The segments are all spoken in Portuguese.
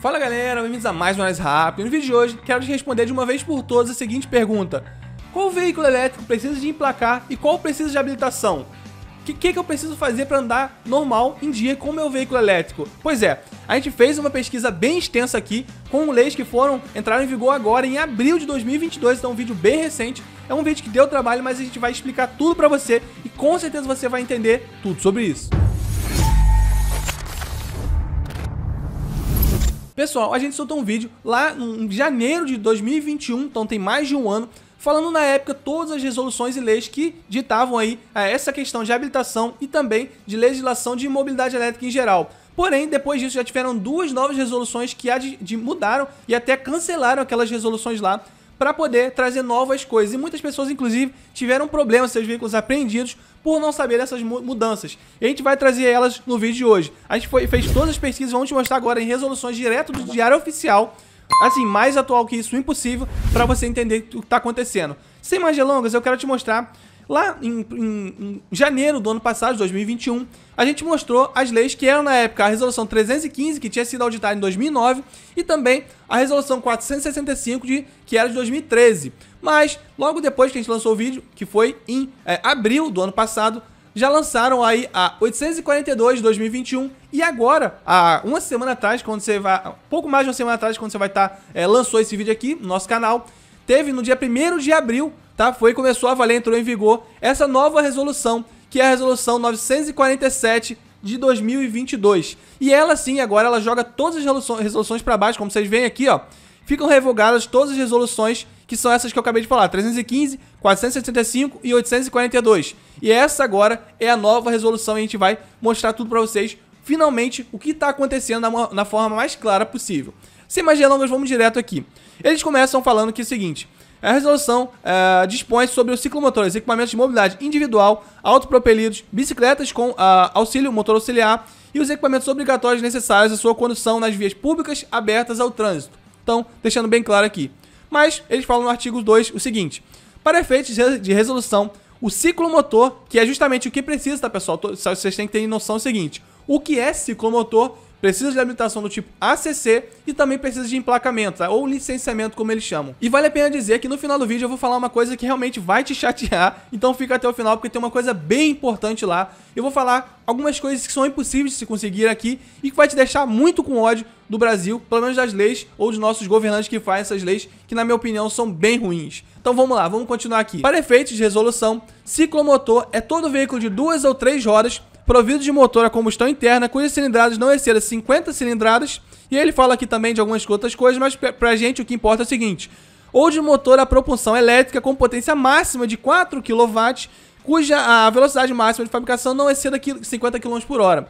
Fala galera, bem-vindos a mais um Análise Rápido. No vídeo de hoje, quero te responder de uma vez por todas a seguinte pergunta. Qual veículo elétrico precisa de emplacar e qual precisa de habilitação? O que, que, que, eu preciso fazer para andar normal em dia com o meu veículo elétrico? Pois é, a gente fez uma pesquisa bem extensa aqui com leis que foram entraram em vigor agora em abril de 2022, então é um vídeo bem recente. É um vídeo que deu trabalho, mas a gente vai explicar tudo para você e com certeza você vai entender tudo sobre isso. Pessoal, a gente soltou um vídeo lá em janeiro de 2021, então tem mais de um ano, falando na época todas as resoluções e leis que ditavam aí essa questão de habilitação e também de legislação de mobilidade elétrica em geral. Porém, depois disso já tiveram duas novas resoluções que mudaram e até cancelaram aquelas resoluções lá para poder trazer novas coisas. E muitas pessoas, inclusive, tiveram problemas, seus veículos apreendidos por não saber dessas mudanças. E a gente vai trazer elas no vídeo de hoje. A gente foi, fez todas as pesquisas, vamos te mostrar agora em resoluções direto do Diário Oficial. Assim, mais atual que isso, impossível, para você entender o que está acontecendo. Sem mais delongas, eu quero te mostrar Lá em, em, em janeiro do ano passado, 2021, a gente mostrou as leis que eram na época a Resolução 315, que tinha sido auditada em 2009, e também a Resolução 465, de, que era de 2013. Mas, logo depois que a gente lançou o vídeo, que foi em é, abril do ano passado, já lançaram aí a 842 de 2021 e agora, há uma semana atrás, quando você vai, pouco mais de uma semana atrás, quando você vai estar, tá, é, lançou esse vídeo aqui no nosso canal, teve no dia 1 de abril tá? Foi começou a valer, entrou em vigor essa nova resolução, que é a resolução 947 de 2022. E ela sim, agora ela joga todas as resoluções para baixo, como vocês veem aqui, ó. Ficam revogadas todas as resoluções que são essas que eu acabei de falar, 315, 475 e 842. E essa agora é a nova resolução e a gente vai mostrar tudo para vocês, finalmente, o que está acontecendo na, na forma mais clara possível. Sem mais delongas, vamos direto aqui. Eles começam falando que é o seguinte: a resolução é, dispõe sobre os ciclomotores, equipamentos de mobilidade individual, autopropelidos, bicicletas com ah, auxílio, motor auxiliar e os equipamentos obrigatórios necessários à sua condução nas vias públicas abertas ao trânsito. Então, deixando bem claro aqui. Mas eles falam no artigo 2 o seguinte: para efeitos de resolução, o ciclomotor, que é justamente o que precisa, tá, pessoal? Vocês têm que ter noção do seguinte: o que é ciclomotor precisa de habilitação do tipo ACC e também precisa de emplacamento, tá? ou licenciamento, como eles chamam. E vale a pena dizer que no final do vídeo eu vou falar uma coisa que realmente vai te chatear, então fica até o final, porque tem uma coisa bem importante lá. Eu vou falar algumas coisas que são impossíveis de se conseguir aqui e que vai te deixar muito com ódio do Brasil, pelo menos das leis ou dos nossos governantes que fazem essas leis, que na minha opinião são bem ruins. Então vamos lá, vamos continuar aqui. Para efeitos de resolução, ciclomotor é todo veículo de duas ou três rodas provido de motor a combustão interna, cujas cilindradas não excedam 50 cilindradas. E ele fala aqui também de algumas outras coisas, mas pra gente o que importa é o seguinte: ou de motor a propulsão elétrica com potência máxima de 4 kW, cuja a velocidade máxima de fabricação não exceda 50 km por hora.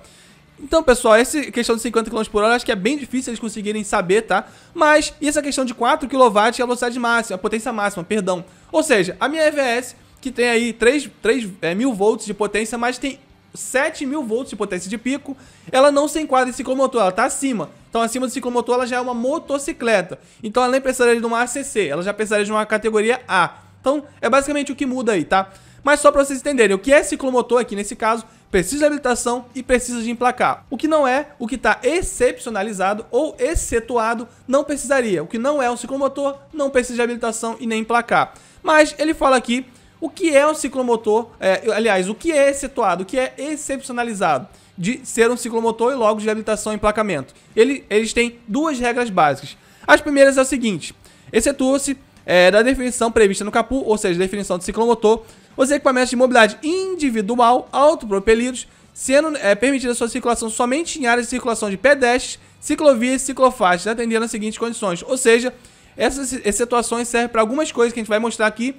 Então, pessoal, essa questão de 50 km por hora acho que é bem difícil eles conseguirem saber, tá? Mas, e essa questão de 4 kW é a velocidade máxima, a potência máxima, perdão. Ou seja, a minha EVS, que tem aí 3, 3 é, mil volts de potência, mas tem 7 mil volts de potência de pico, ela não se enquadra em ciclomotor, ela está acima. Então, acima do ciclomotor, ela já é uma motocicleta. Então, ela nem precisaria de uma ACC, ela já precisaria de uma categoria A. Então, é basicamente o que muda aí, tá? Mas só para vocês entenderem, o que é ciclomotor aqui nesse caso, precisa de habilitação e precisa de emplacar. O que não é, o que está excepcionalizado ou excetuado, não precisaria. O que não é um ciclomotor, não precisa de habilitação e nem emplacar. Mas ele fala aqui o que é um ciclomotor, é, aliás, o que é excetuado, o que é excepcionalizado de ser um ciclomotor e logo de habilitação e emplacamento? Ele, eles têm duas regras básicas. As primeiras é o seguinte, excetua-se é, da definição prevista no CAPU, ou seja, definição de ciclomotor, os equipamentos de mobilidade individual autopropelidos, sendo é, permitida sua circulação somente em áreas de circulação de pedestres, ciclovias e ciclofaixas, atendendo às seguintes condições. Ou seja, essas excetuações servem para algumas coisas que a gente vai mostrar aqui,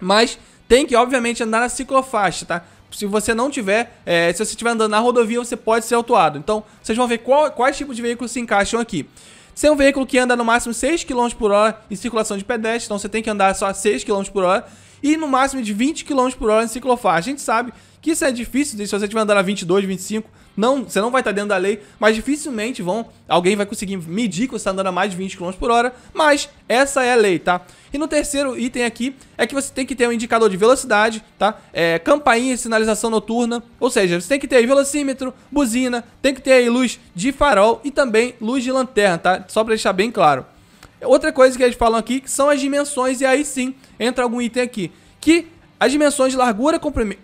mas tem que, obviamente, andar na ciclofaixa, tá? se você não tiver, é, se você estiver andando na rodovia, você pode ser autuado. Então, vocês vão ver qual, quais tipos de veículos se encaixam aqui. Se é um veículo que anda no máximo 6 km por hora em circulação de pedestre, então você tem que andar só 6 km por hora e no máximo de 20 km por hora em ciclofaixa. A gente sabe que isso é difícil, se você estiver andando a 22, 25, não, você não vai estar dentro da lei, mas dificilmente vão, alguém vai conseguir medir que você está andando a mais de 20 km por hora, mas essa é a lei, tá? E no terceiro item aqui é que você tem que ter um indicador de velocidade, tá? É, campainha sinalização noturna, ou seja, você tem que ter aí velocímetro, buzina, tem que ter aí luz de farol e também luz de lanterna, tá? Só para deixar bem claro. Outra coisa que eles falam aqui são as dimensões e aí sim entra algum item aqui que as dimensões de largura,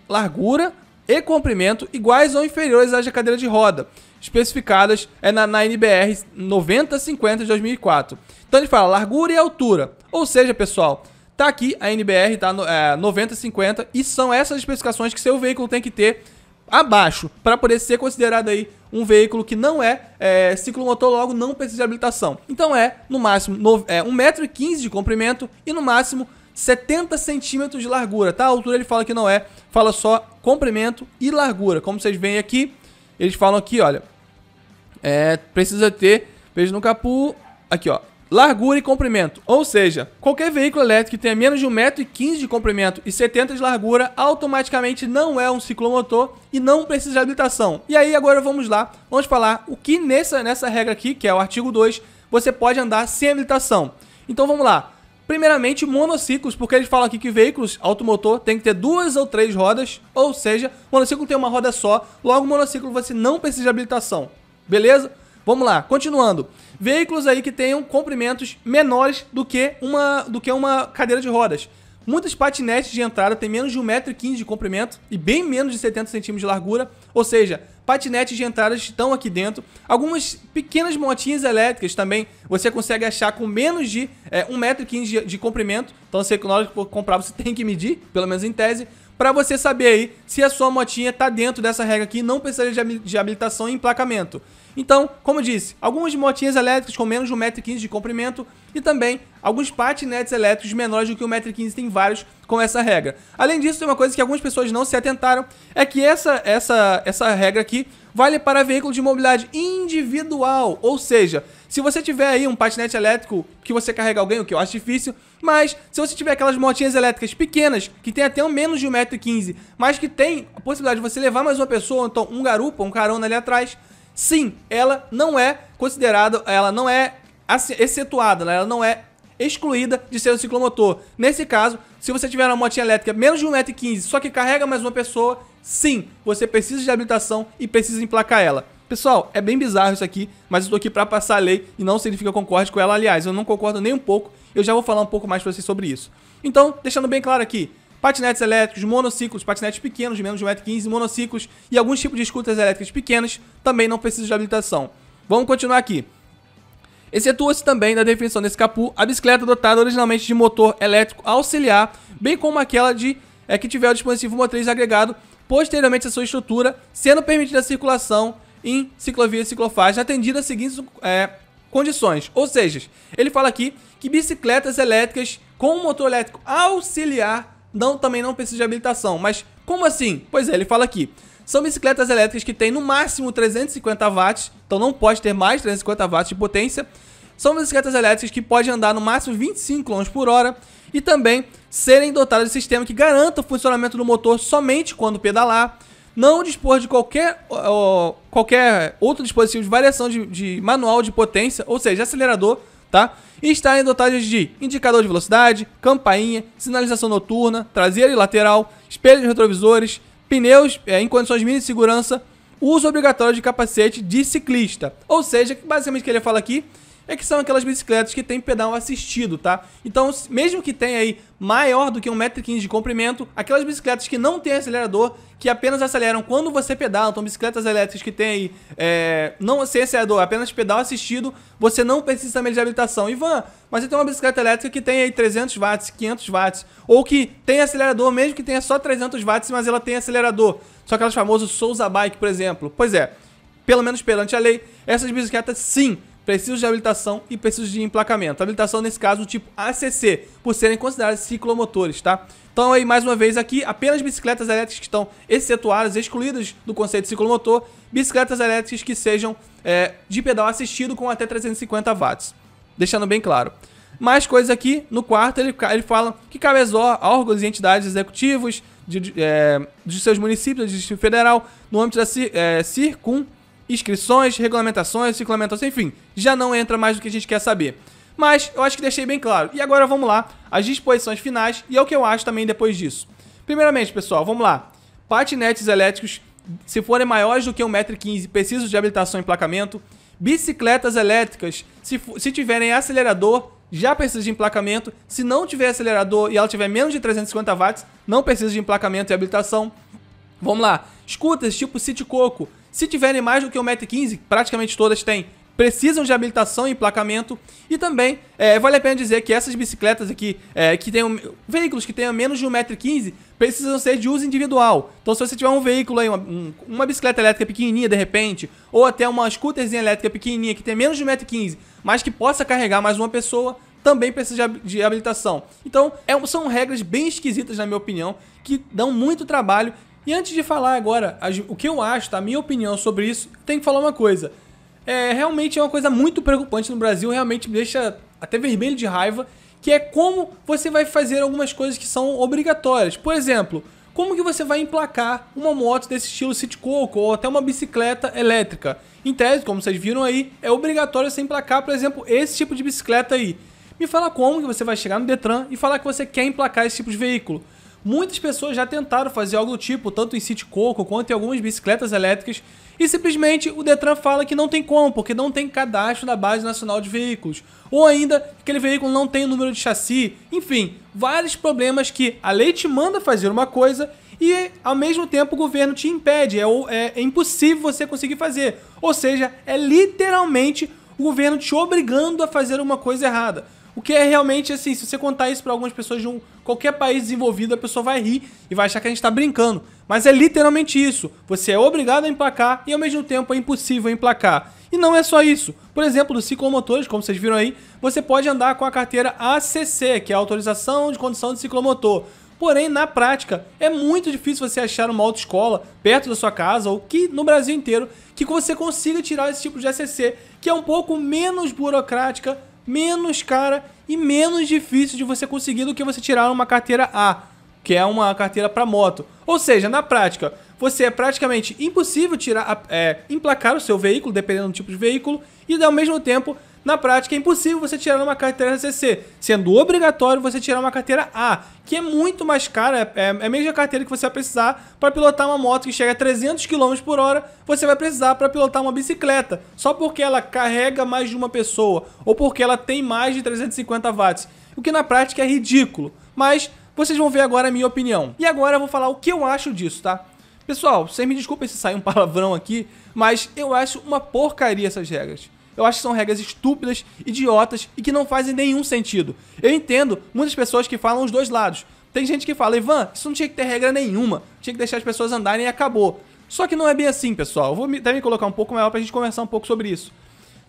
largura e comprimento iguais ou inferiores às da cadeira de roda, especificadas é na, na NBR 9050 de 2004. Então ele fala largura e altura. Ou seja, pessoal, tá aqui a NBR tá é, 9050 e são essas especificações que seu veículo tem que ter abaixo para poder ser considerado aí um veículo que não é, é ciclomotor, logo não precisa de habilitação. Então é, no máximo, no, é, 1,15m de comprimento e no máximo 70 centímetros de largura, tá? A altura ele fala que não é, fala só comprimento e largura. Como vocês veem aqui, eles falam aqui, olha, é, precisa ter, veja no capu, aqui ó, largura e comprimento. Ou seja, qualquer veículo elétrico que tenha menos de 1,15m de comprimento e 70 de largura automaticamente não é um ciclomotor e não precisa de habilitação. E aí agora vamos lá, vamos falar o que nessa, nessa regra aqui, que é o artigo 2, você pode andar sem habilitação. Então vamos lá. Primeiramente, monociclos, porque eles falam aqui que veículos automotor tem que ter duas ou três rodas, ou seja, monociclo tem uma roda só, logo monociclo você não precisa de habilitação. Beleza? Vamos lá, continuando. Veículos aí que tenham comprimentos menores do que uma, do que uma cadeira de rodas. Muitas patinetes de entrada têm menos de 1,15m de comprimento e bem menos de 70 cm de largura, ou seja, patinetes de entradas estão aqui dentro. Algumas pequenas motinhas elétricas também você consegue achar com menos de é, 1,15m de, de comprimento. Então, você, na hora que for comprar, você tem que medir, pelo menos em tese para você saber aí se a sua motinha tá dentro dessa regra aqui, não precisa de habilitação e emplacamento. Então, como disse, algumas motinhas elétricas com menos de 1,15m de comprimento e também alguns patinetes elétricos menores do que 1,15m, tem vários com essa regra. Além disso, tem uma coisa que algumas pessoas não se atentaram, é que essa, essa, essa regra aqui vale para veículo de mobilidade individual, ou seja, se você tiver aí um patinete elétrico que você carrega alguém, o que eu acho difícil, mas se você tiver aquelas motinhas elétricas pequenas, que tem até um menos de 1,15m, mas que tem a possibilidade de você levar mais uma pessoa, então um garupa, um carona ali atrás, sim, ela não é considerada, ela não é excetuada, né? ela não é excluída de ser um ciclomotor. Nesse caso, se você tiver uma motinha elétrica menos de 1,15m, só que carrega mais uma pessoa, sim, você precisa de habilitação e precisa emplacar ela. Pessoal, é bem bizarro isso aqui, mas eu aqui para passar a lei e não significa que eu concorde com ela. Aliás, eu não concordo nem um pouco, eu já vou falar um pouco mais para vocês sobre isso. Então, deixando bem claro aqui, patinetes elétricos, monociclos, patinetes pequenos, de menos de 1,15m, monociclos e alguns tipos de scooters elétricas pequenas também não precisam de habilitação. Vamos continuar aqui. Excetua-se também da definição desse capu a bicicleta dotada originalmente de motor elétrico auxiliar, bem como aquela de é, que tiver o dispositivo motriz agregado posteriormente à sua estrutura, sendo permitida a circulação em ciclovia e ciclofaixa, atendidas as seguintes é, condições. Ou seja, ele fala aqui que bicicletas elétricas com motor elétrico auxiliar não, também não precisa de habilitação. Mas como assim? Pois é, ele fala aqui. São bicicletas elétricas que têm no máximo 350 watts, então não pode ter mais 350 watts de potência. São bicicletas elétricas que podem andar no máximo 25 km por hora e também serem dotadas de sistema que garanta o funcionamento do motor somente quando pedalar não dispor de qualquer, ó, qualquer outro dispositivo de variação de, de, manual de potência, ou seja, acelerador, tá? E em dotagens de indicador de velocidade, campainha, sinalização noturna, traseira e lateral, espelhos retrovisores, pneus é, em condições mínimas de segurança, uso obrigatório de capacete de ciclista. Ou seja, basicamente o que ele fala aqui é que são aquelas bicicletas que tem pedal assistido, tá? Então, mesmo que tenha aí maior do que 1,15m de comprimento, aquelas bicicletas que não têm acelerador, que apenas aceleram quando você pedala, então bicicletas elétricas que têm aí, é, não sem acelerador, apenas pedal assistido, você não precisa também de habilitação. Ivan, mas você tem uma bicicleta elétrica que tem aí 300 watts, 500 watts, ou que tem acelerador, mesmo que tenha só 300 watts, mas ela tem acelerador. Só aquelas famosas Souza Bike, por exemplo. Pois é, pelo menos perante a lei, essas bicicletas sim preciso de habilitação e preciso de emplacamento. Habilitação, nesse caso, tipo ACC, por serem considerados ciclomotores, tá? Então, aí, mais uma vez aqui, apenas bicicletas elétricas que estão excetuadas, excluídas do conceito de ciclomotor, bicicletas elétricas que sejam é, de pedal assistido com até 350 watts. Deixando bem claro. Mais coisas aqui, no quarto, ele, ele fala que cabe aos órgãos e entidades executivos de, de, é, de seus municípios, do Distrito Federal, no âmbito da é, CIRCUM, inscrições, regulamentações, regulamentações, enfim, já não entra mais do que a gente quer saber. Mas eu acho que deixei bem claro. E agora vamos lá, as disposições finais e é o que eu acho também depois disso. Primeiramente, pessoal, vamos lá. Patinetes elétricos, se forem maiores do que 1,15m, precisam de habilitação e emplacamento. Bicicletas elétricas, se, se tiverem acelerador, já precisa de emplacamento. Se não tiver acelerador e ela tiver menos de 350 watts, não precisa de emplacamento e habilitação. Vamos lá. Scooters tipo City Coco, se tiverem mais do que 1,15m, praticamente todas têm, precisam de habilitação e emplacamento. E também é, vale a pena dizer que essas bicicletas aqui, é, que tenham, veículos que tenham menos de 1,15m, precisam ser de uso individual. Então se você tiver um veículo aí, uma, um, uma bicicleta elétrica pequenininha de repente, ou até uma scooterzinha elétrica pequenininha que tem menos de 1,15m, mas que possa carregar mais uma pessoa, também precisa de habilitação. Então, é, são regras bem esquisitas, na minha opinião, que dão muito trabalho e antes de falar agora o que eu acho, tá? a minha opinião sobre isso, tem que falar uma coisa. É, realmente é uma coisa muito preocupante no Brasil, realmente me deixa até vermelho de raiva, que é como você vai fazer algumas coisas que são obrigatórias. Por exemplo, como que você vai emplacar uma moto desse estilo City Coco ou até uma bicicleta elétrica? Em tese, como vocês viram aí, é obrigatório você emplacar, por exemplo, esse tipo de bicicleta aí. Me fala como que você vai chegar no Detran e falar que você quer emplacar esse tipo de veículo. Muitas pessoas já tentaram fazer algo do tipo, tanto em City Coco quanto em algumas bicicletas elétricas, e simplesmente o Detran fala que não tem como, porque não tem cadastro na Base Nacional de Veículos. Ou ainda, aquele veículo não tem o número de chassi. Enfim, vários problemas que a lei te manda fazer uma coisa e ao mesmo tempo o governo te impede, é, é, é impossível você conseguir fazer. Ou seja, é literalmente o governo te obrigando a fazer uma coisa errada. O que é realmente assim, se você contar isso para algumas pessoas de um, Qualquer país desenvolvido, a pessoa vai rir e vai achar que a gente está brincando. Mas é literalmente isso. Você é obrigado a emplacar e ao mesmo tempo é impossível emplacar. E não é só isso. Por exemplo, dos ciclomotores, como vocês viram aí, você pode andar com a carteira ACC, que é a Autorização de Condução de Ciclomotor. Porém, na prática, é muito difícil você achar uma autoescola perto da sua casa ou que no Brasil inteiro que você consiga tirar esse tipo de ACC, que é um pouco menos burocrática menos cara e menos difícil de você conseguir do que você tirar uma carteira A, que é uma carteira para moto. Ou seja, na prática, você é praticamente impossível tirar, é, emplacar o seu veículo, dependendo do tipo de veículo, e ao mesmo tempo na prática, é impossível você tirar uma carteira CC, sendo obrigatório você tirar uma carteira A, que é muito mais cara, é, é, é a mesma carteira que você vai precisar para pilotar uma moto que chega a 300 km por hora, você vai precisar para pilotar uma bicicleta, só porque ela carrega mais de uma pessoa, ou porque ela tem mais de 350 watts, o que na prática é ridículo, mas vocês vão ver agora a minha opinião. E agora eu vou falar o que eu acho disso, tá? Pessoal, vocês me desculpem se sai um palavrão aqui, mas eu acho uma porcaria essas regras. Eu acho que são regras estúpidas, idiotas e que não fazem nenhum sentido. Eu entendo muitas pessoas que falam os dois lados. Tem gente que fala, Ivan, isso não tinha que ter regra nenhuma, tinha que deixar as pessoas andarem e acabou. Só que não é bem assim, pessoal. Eu vou até me colocar um pouco maior pra gente conversar um pouco sobre isso.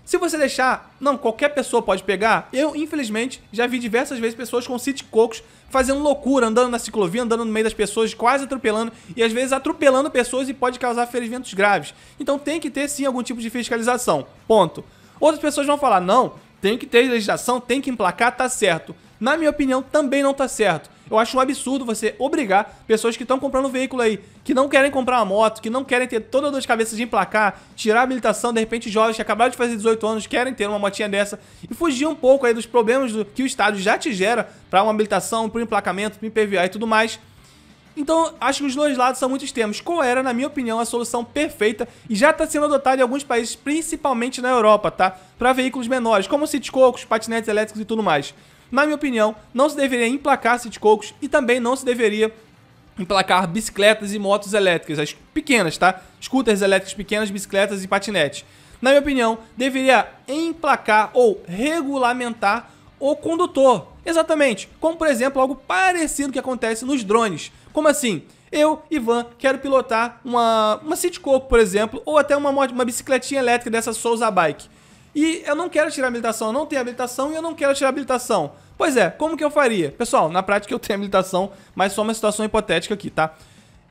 Se você deixar, não, qualquer pessoa pode pegar. Eu, infelizmente, já vi diversas vezes pessoas com Cocos fazendo loucura, andando na ciclovia, andando no meio das pessoas, quase atropelando e às vezes atropelando pessoas e pode causar ferimentos graves. Então tem que ter sim algum tipo de fiscalização. Ponto. Outras pessoas vão falar: "Não, tem que ter legislação, tem que emplacar, tá certo". Na minha opinião, também não tá certo. Eu acho um absurdo você obrigar pessoas que estão comprando um veículo aí, que não querem comprar uma moto, que não querem ter toda a dor de cabeça de emplacar, tirar a habilitação, de repente jovens que acabaram de fazer 18 anos querem ter uma motinha dessa e fugir um pouco aí dos problemas do, que o Estado já te gera para uma habilitação, para um emplacamento, para um IPVA e tudo mais. Então, acho que os dois lados são muito extremos. Qual era, na minha opinião, a solução perfeita e já está sendo adotada em alguns países, principalmente na Europa, tá? Para veículos menores, como city cocos, patinetes elétricos e tudo mais. Na minha opinião, não se deveria emplacar cocos e também não se deveria emplacar bicicletas e motos elétricas, as pequenas, tá? Scooters elétricos pequenas, bicicletas e patinetes. Na minha opinião, deveria emplacar ou regulamentar o condutor. Exatamente, como por exemplo algo parecido que acontece nos drones. Como assim? Eu, Ivan, quero pilotar uma, uma City Coco, por exemplo, ou até uma, uma bicicletinha elétrica dessa Souza Bike e eu não quero tirar habilitação, eu não tenho habilitação e eu não quero tirar habilitação. Pois é, como que eu faria? Pessoal, na prática eu tenho habilitação, mas só uma situação hipotética aqui, tá?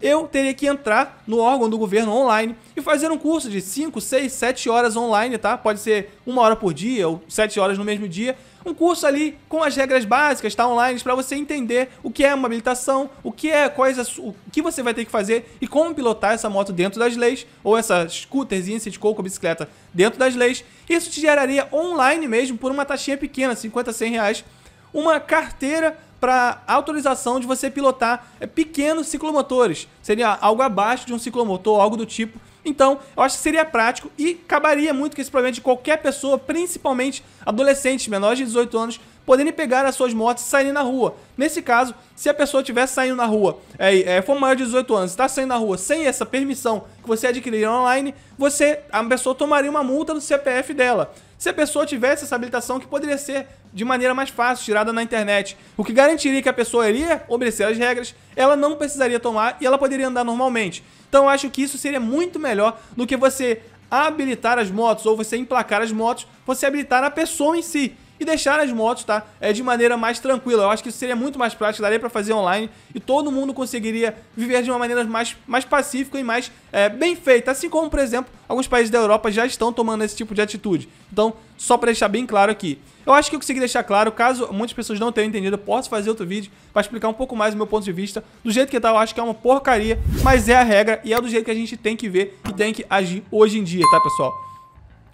Eu teria que entrar no órgão do governo online e fazer um curso de 5, 6, 7 horas online, tá? Pode ser uma hora por dia ou 7 horas no mesmo dia, um curso ali com as regras básicas, tá? Online, para você entender o que é uma habilitação, o que é, quais o que você vai ter que fazer e como pilotar essa moto dentro das leis, ou essa scooterzinha, esse de coco, bicicleta dentro das leis. Isso te geraria online mesmo, por uma taxinha pequena, 50, 100 reais, uma carteira para autorização de você pilotar é, pequenos ciclomotores. Seria algo abaixo de um ciclomotor, algo do tipo então, eu acho que seria prático e acabaria muito com esse problema de qualquer pessoa, principalmente adolescentes menores de 18 anos, poderem pegar as suas motos e saírem na rua. Nesse caso, se a pessoa estiver saindo na rua, é, é, for maior de 18 anos, está saindo na rua sem essa permissão que você adquirir online, você, a pessoa tomaria uma multa no CPF dela se a pessoa tivesse essa habilitação que poderia ser de maneira mais fácil tirada na internet, o que garantiria que a pessoa iria obedecer as regras, ela não precisaria tomar e ela poderia andar normalmente. Então eu acho que isso seria muito melhor do que você habilitar as motos ou você emplacar as motos, você habilitar a pessoa em si e deixar as motos, tá? É, de maneira mais tranquila. Eu acho que isso seria muito mais prático, daria para fazer online e todo mundo conseguiria viver de uma maneira mais, mais pacífica e mais é, bem feita. Assim como, por exemplo, alguns países da Europa já estão tomando esse tipo de atitude. Então, só para deixar bem claro aqui. Eu acho que eu consegui deixar claro, caso muitas pessoas não tenham entendido, eu posso fazer outro vídeo para explicar um pouco mais o meu ponto de vista. Do jeito que tá, eu acho que é uma porcaria, mas é a regra e é do jeito que a gente tem que ver e tem que agir hoje em dia, tá, pessoal?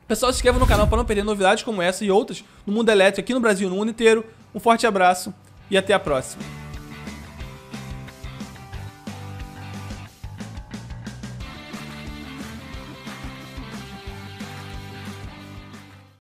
Pessoal, se inscreva no canal para não perder novidades como essa e outras no mundo elétrico aqui no Brasil, no mundo inteiro. Um forte abraço e até a próxima.